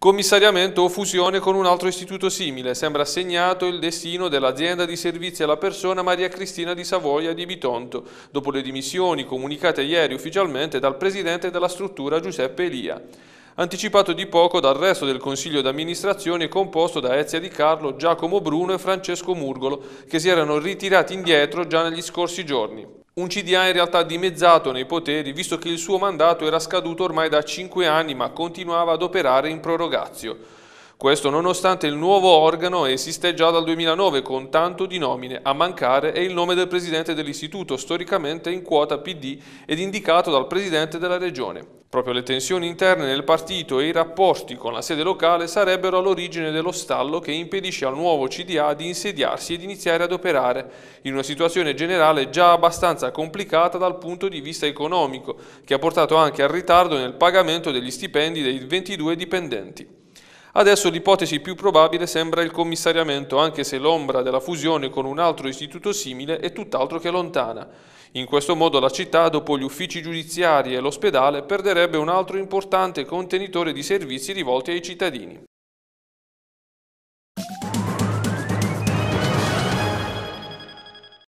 Commissariamento o fusione con un altro istituto simile, sembra segnato il destino dell'azienda di servizi alla persona Maria Cristina di Savoia di Bitonto, dopo le dimissioni comunicate ieri ufficialmente dal presidente della struttura Giuseppe Elia anticipato di poco dal resto del Consiglio d'amministrazione composto da Ezia Di Carlo, Giacomo Bruno e Francesco Murgolo, che si erano ritirati indietro già negli scorsi giorni. Un CDA in realtà dimezzato nei poteri, visto che il suo mandato era scaduto ormai da cinque anni, ma continuava ad operare in prorogazio. Questo nonostante il nuovo organo esiste già dal 2009 con tanto di nomine, a mancare è il nome del presidente dell'istituto, storicamente in quota PD ed indicato dal presidente della regione. Proprio le tensioni interne nel partito e i rapporti con la sede locale sarebbero all'origine dello stallo che impedisce al nuovo CDA di insediarsi ed iniziare ad operare, in una situazione generale già abbastanza complicata dal punto di vista economico, che ha portato anche al ritardo nel pagamento degli stipendi dei 22 dipendenti. Adesso l'ipotesi più probabile sembra il commissariamento, anche se l'ombra della fusione con un altro istituto simile è tutt'altro che lontana. In questo modo la città, dopo gli uffici giudiziari e l'ospedale, perderebbe un altro importante contenitore di servizi rivolti ai cittadini.